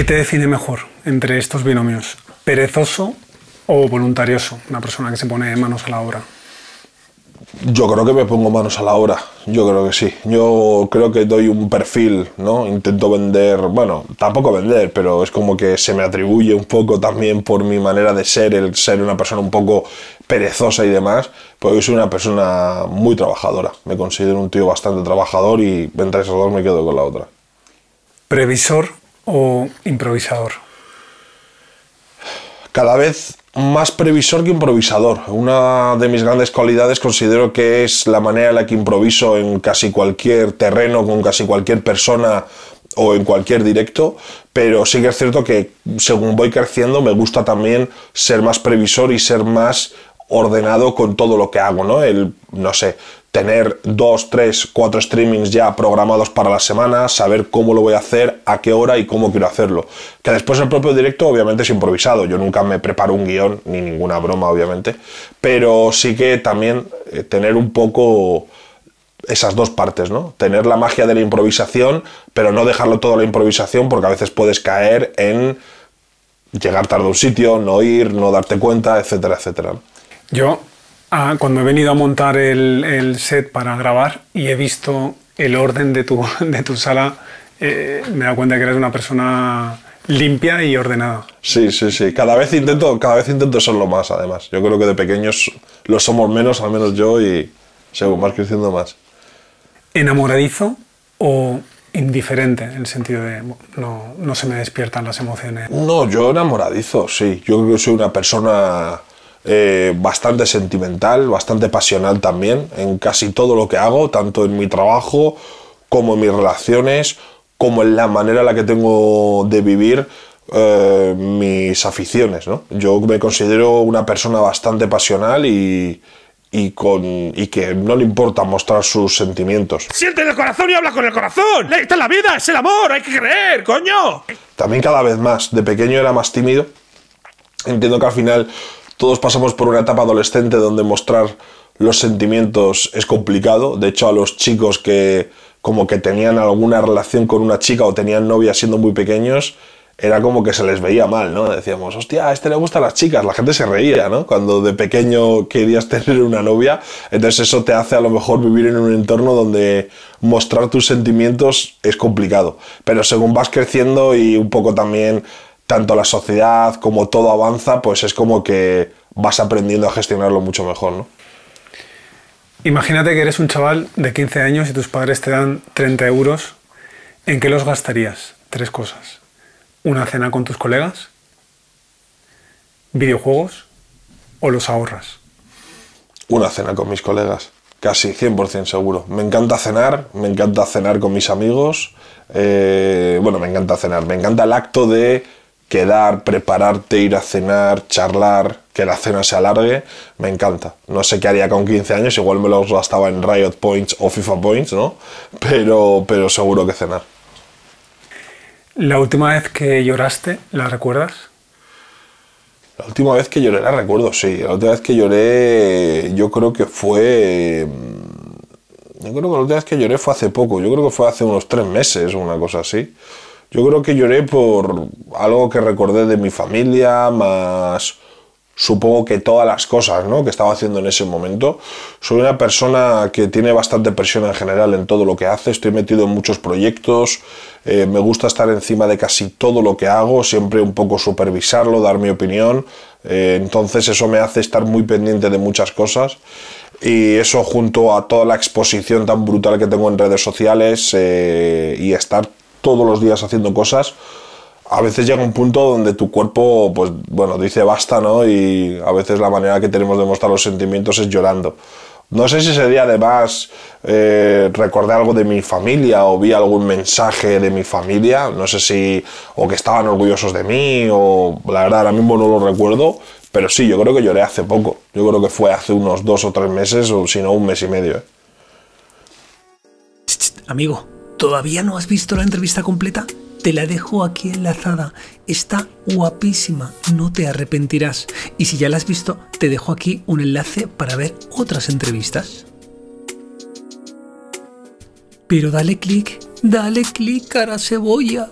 ¿Qué te define mejor entre estos binomios? ¿Perezoso o voluntarioso? Una persona que se pone manos a la obra. Yo creo que me pongo manos a la obra, yo creo que sí. Yo creo que doy un perfil, ¿no? Intento vender, bueno, tampoco vender, pero es como que se me atribuye un poco también por mi manera de ser, el ser una persona un poco perezosa y demás, porque soy una persona muy trabajadora. Me considero un tío bastante trabajador y entre esos dos me quedo con la otra. ¿Previsor o improvisador? Cada vez más previsor que improvisador. Una de mis grandes cualidades considero que es la manera en la que improviso en casi cualquier terreno, con casi cualquier persona o en cualquier directo, pero sí que es cierto que según voy creciendo me gusta también ser más previsor y ser más ordenado con todo lo que hago, ¿no? El, no sé, tener dos, tres, cuatro streamings ya programados para la semana, saber cómo lo voy a hacer, a qué hora y cómo quiero hacerlo. Que después el propio directo obviamente es improvisado, yo nunca me preparo un guión ni ninguna broma obviamente, pero sí que también eh, tener un poco esas dos partes, ¿no? Tener la magia de la improvisación, pero no dejarlo todo a la improvisación porque a veces puedes caer en llegar tarde a un sitio, no ir, no darte cuenta, etcétera, etcétera. Yo, ah, cuando he venido a montar el, set para grabar y he visto el orden de tu, de tu sala, eh, me he dado cuenta que eres una persona limpia y ordenada. Sí, sí, sí. Cada vez intento, cada vez intento serlo más, además. Yo creo que de pequeños lo somos menos, al menos yo, y según más creciendo más. ¿Enamoradizo o indiferente? En el sentido de no, no se me despiertan las emociones. No, yo enamoradizo, sí. Yo creo que soy una persona eh, bastante sentimental, bastante pasional también en casi todo lo que hago, tanto en mi trabajo como en mis relaciones, como en la manera en la que tengo de vivir eh, mis aficiones. ¿no? Yo me considero una persona bastante pasional y, y, con, y que no le importa mostrar sus sentimientos. Siente el corazón y habla con el corazón. Esta es la vida, es el amor, hay que creer, coño. También cada vez más. De pequeño era más tímido. Entiendo que al final todos pasamos por una etapa adolescente donde mostrar los sentimientos es complicado. De hecho, a los chicos que como que tenían alguna relación con una chica o tenían novia siendo muy pequeños, era como que se les veía mal, ¿no? Decíamos, hostia, a este le gustan las chicas, la gente se reía, ¿no? Cuando de pequeño querías tener una novia, entonces eso te hace a lo mejor vivir en un entorno donde mostrar tus sentimientos es complicado. Pero según vas creciendo y un poco también tanto la sociedad como todo avanza, pues es como que vas aprendiendo a gestionarlo mucho mejor, ¿no? Imagínate que eres un chaval de 15 años y tus padres te dan 30 euros. ¿En qué los gastarías? Tres cosas. Una cena con tus colegas, videojuegos o los ahorras. Una cena con mis colegas, casi 100% seguro. Me encanta cenar, me encanta cenar con mis amigos. Eh, bueno, me encanta cenar, me encanta el acto de quedar, prepararte, ir a cenar, charlar, que la cena se alargue, me encanta. No sé qué haría con 15 años, igual me los gastaba en Riot Points o FIFA Points, ¿no? Pero, pero seguro que cenar. ¿La última vez que lloraste, la recuerdas? La última vez que lloré la recuerdo, sí. La última vez que lloré, yo creo que fue... Mm, yo creo que la última vez que lloré fue hace poco, yo creo que fue hace unos tres meses o una cosa así. Yo creo que lloré por algo que recordé de mi familia, más supongo que todas las cosas ¿no? que estaba haciendo en ese momento. Soy una persona que tiene bastante presión en general en todo lo que hace, estoy metido en muchos proyectos, eh, me gusta estar encima de casi todo lo que hago, siempre un poco supervisarlo, dar mi opinión, eh, entonces eso me hace estar muy pendiente de muchas cosas y eso junto a toda la exposición tan brutal que tengo en redes sociales eh, y estar todos los días haciendo cosas, a veces llega un punto donde tu cuerpo, pues bueno, dice basta, ¿no? Y a veces la manera que tenemos de mostrar los sentimientos es llorando. No sé si ese día además eh, recordé algo de mi familia o vi algún mensaje de mi familia, no sé si o que estaban orgullosos de mí o la verdad ahora mismo no lo recuerdo, pero sí, yo creo que lloré hace poco, yo creo que fue hace unos dos o tres meses o si no un mes y medio. ¿eh? Amigo, ¿Todavía no has visto la entrevista completa? Te la dejo aquí enlazada. Está guapísima, no te arrepentirás. Y si ya la has visto, te dejo aquí un enlace para ver otras entrevistas. Pero dale clic, dale clic, cara cebolla.